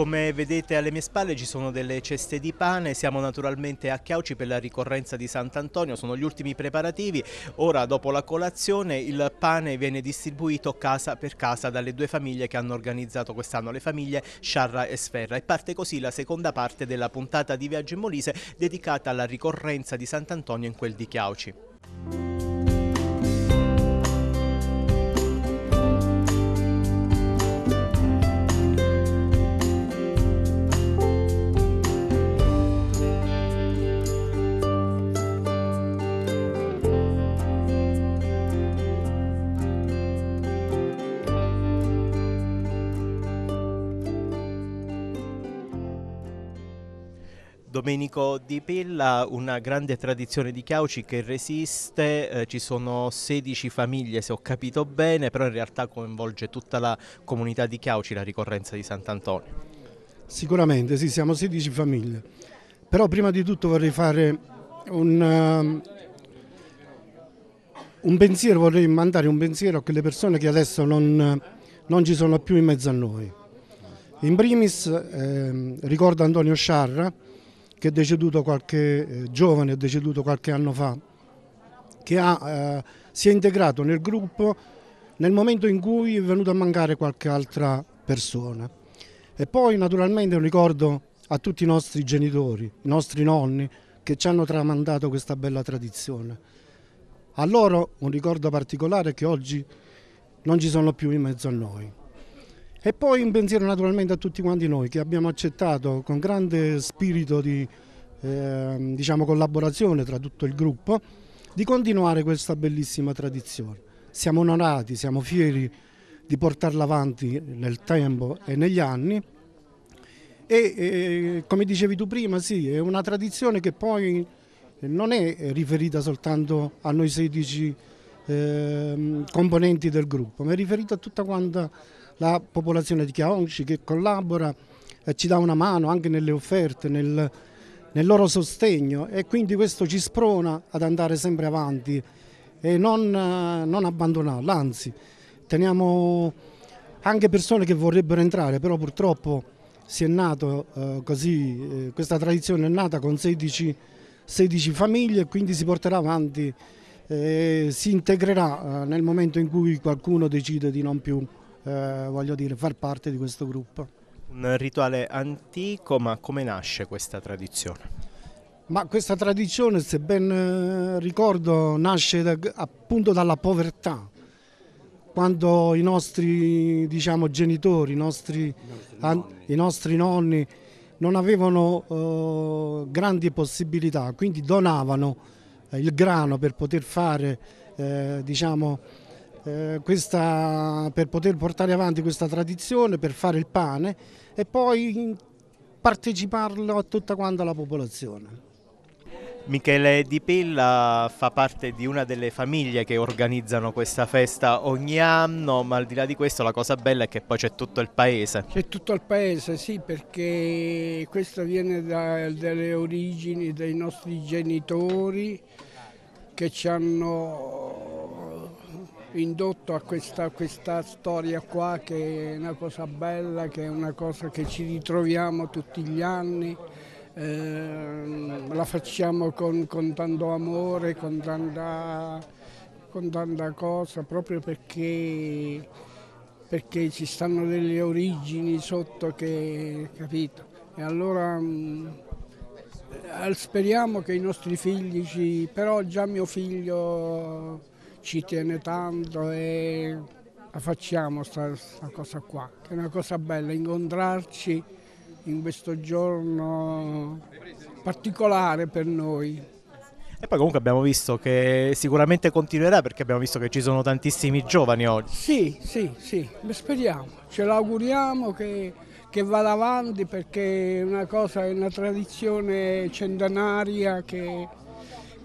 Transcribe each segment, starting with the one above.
Come vedete alle mie spalle ci sono delle ceste di pane, siamo naturalmente a Chiauci per la ricorrenza di Sant'Antonio, sono gli ultimi preparativi, ora dopo la colazione il pane viene distribuito casa per casa dalle due famiglie che hanno organizzato quest'anno, le famiglie Sciarra e Sferra e parte così la seconda parte della puntata di Viaggio in Molise dedicata alla ricorrenza di Sant'Antonio in quel di Chiauci. Domenico Di Pilla, una grande tradizione di Chiauci che resiste, eh, ci sono 16 famiglie se ho capito bene, però in realtà coinvolge tutta la comunità di Chiauci la ricorrenza di Sant'Antonio. Sicuramente, sì, siamo 16 famiglie, però prima di tutto vorrei fare un, eh, un pensiero, vorrei mandare un pensiero a quelle persone che adesso non, non ci sono più in mezzo a noi. In primis eh, ricordo Antonio Sciarra, che è deceduto qualche eh, giovane, è deceduto qualche anno fa, che ha, eh, si è integrato nel gruppo nel momento in cui è venuto a mancare qualche altra persona. E poi naturalmente un ricordo a tutti i nostri genitori, i nostri nonni che ci hanno tramandato questa bella tradizione. A loro un ricordo particolare che oggi non ci sono più in mezzo a noi. E poi un pensiero naturalmente a tutti quanti noi che abbiamo accettato con grande spirito di eh, diciamo collaborazione tra tutto il gruppo di continuare questa bellissima tradizione. Siamo onorati, siamo fieri di portarla avanti nel tempo e negli anni e eh, come dicevi tu prima sì, è una tradizione che poi non è riferita soltanto a noi 16 eh, componenti del gruppo, ma è riferita a tutta quanta la popolazione di Chiaonci che collabora e eh, ci dà una mano anche nelle offerte, nel, nel loro sostegno e quindi questo ci sprona ad andare sempre avanti e non, eh, non abbandonarla, anzi teniamo anche persone che vorrebbero entrare, però purtroppo si è nato eh, così, eh, questa tradizione è nata con 16, 16 famiglie e quindi si porterà avanti, eh, si integrerà eh, nel momento in cui qualcuno decide di non più eh, voglio dire, far parte di questo gruppo. Un rituale antico, ma come nasce questa tradizione? Ma questa tradizione, se ben eh, ricordo, nasce da, appunto dalla povertà, quando i nostri diciamo, genitori, i nostri, i, nostri i nostri, nonni non avevano eh, grandi possibilità, quindi donavano eh, il grano per poter fare eh, diciamo, eh, questa, per poter portare avanti questa tradizione, per fare il pane e poi parteciparlo a tutta quanta la popolazione. Michele Di Pilla fa parte di una delle famiglie che organizzano questa festa ogni anno, ma al di là di questo la cosa bella è che poi c'è tutto il paese. C'è tutto il paese, sì, perché questo viene dalle origini dei nostri genitori che ci hanno indotto a questa, questa, storia qua che è una cosa bella, che è una cosa che ci ritroviamo tutti gli anni, eh, la facciamo con, con, tanto amore, con tanta, con tanta cosa, proprio perché, perché, ci stanno delle origini sotto che, capito? E allora mm, eh, speriamo che i nostri figli ci... però già mio figlio ci tiene tanto e la facciamo questa cosa qua, che è una cosa bella, incontrarci in questo giorno particolare per noi. E poi comunque abbiamo visto che sicuramente continuerà perché abbiamo visto che ci sono tantissimi giovani oggi. Sì, sì, sì, speriamo, ce l'auguriamo che, che vada avanti perché è una cosa, è una tradizione centenaria che,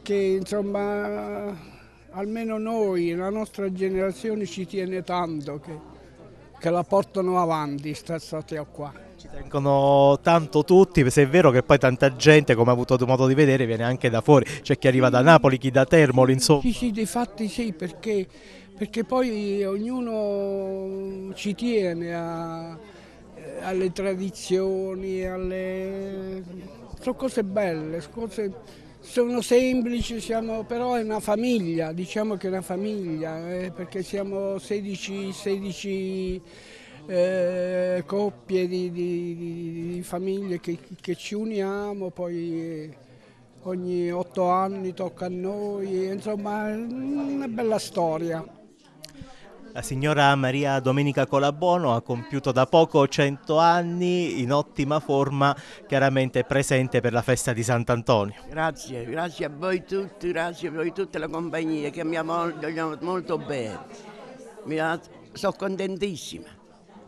che insomma almeno noi, la nostra generazione ci tiene tanto che, che la portano avanti questa storia qua. Ci tengono tanto tutti, se è vero che poi tanta gente, come ha avuto modo di vedere, viene anche da fuori, c'è chi arriva da Napoli, chi da Termoli, insomma. Sì, sì, di fatti sì, perché, perché poi ognuno ci tiene a, alle tradizioni, alle... sono cose belle, cose sono semplici, siamo, però è una famiglia, diciamo che è una famiglia, eh, perché siamo 16, 16 eh, coppie di, di, di, di famiglie che, che, ci uniamo, poi eh, ogni otto anni tocca a noi, insomma è una bella storia. La signora Maria Domenica Colabono ha compiuto da poco 100 anni in ottima forma, chiaramente presente per la festa di Sant'Antonio. Grazie, grazie a voi tutti, grazie a voi tutta la compagnia che mi ha vogliono molto bene. sono contentissima,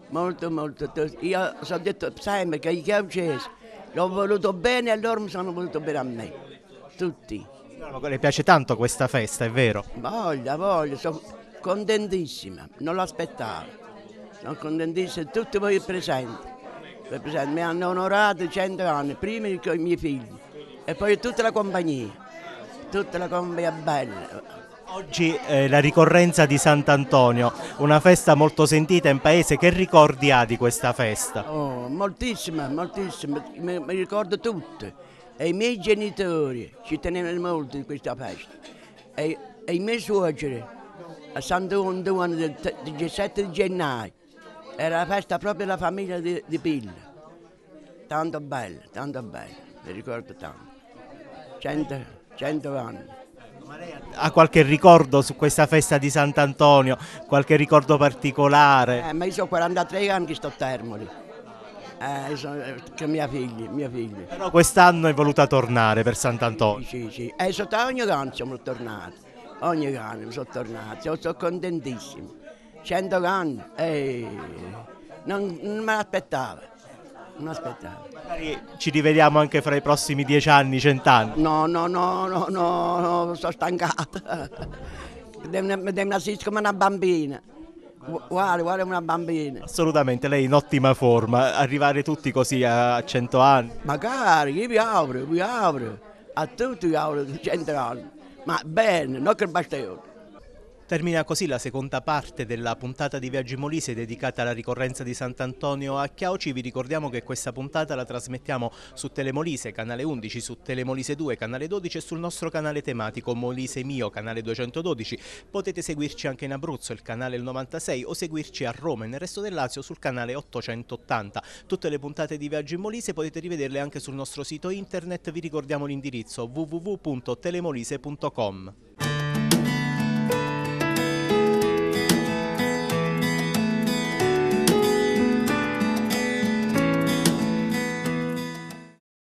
molto molto. Io sono detto sempre che chi ho ucciso l'ho voluto bene e loro mi sono voluto bene a me, tutti. No, le piace tanto questa festa, è vero? Voglia, voglia. So contentissima, non l'aspettavo, sono contentissima di tutti voi presenti, presenti. mi hanno onorato cento anni, prima con i miei figli e poi tutta la compagnia, tutta la compagnia bella. Oggi è eh, la ricorrenza di Sant'Antonio, una festa molto sentita in paese, che ricordi ha di questa festa? Oh, moltissima, moltissima, mi, mi ricordo tutte. E i miei genitori ci tenevano molto di questa festa, e, e i miei suoceri, a San del 17 gennaio. Era la festa proprio della famiglia di, di Pilla. Tanto bella, tanto bella, mi ricordo tanto. 100, 100 anni. ha qualche ricordo su questa festa di Sant'Antonio? Qualche ricordo particolare? Eh, ma io sono 43 anni che sto a Termoli. Eh, sono, eh, che mia figlia, mia figlia. Però quest'anno è voluta tornare per Sant'Antonio. Sì, sì, sì. E eh, sotto ogni canzone siamo tornati ogni anno sono tornato, sono contentissimo. 100 anni, eh, non, non me l'aspettavo, non aspettavo. Magari ci rivediamo anche fra i prossimi 10 anni, 100 anni. No, no, no, no, no, no sono stancato. Mi devo assistere come una bambina. Guarda, guarda una bambina. Assolutamente, lei è in ottima forma, arrivare tutti così a 100 anni. Magari, io vi auguro, vi auguro, a tutti vi auguro 100 anni. مع بان ناكر بشتيون Termina così la seconda parte della puntata di Viaggi Molise dedicata alla ricorrenza di Sant'Antonio a Chiauci. Vi ricordiamo che questa puntata la trasmettiamo su Telemolise, canale 11, su Telemolise 2, canale 12 e sul nostro canale tematico Molise Mio, canale 212. Potete seguirci anche in Abruzzo, il canale 96, o seguirci a Roma e nel resto del Lazio sul canale 880. Tutte le puntate di Viaggi in Molise potete rivederle anche sul nostro sito internet. Vi ricordiamo l'indirizzo www.telemolise.com.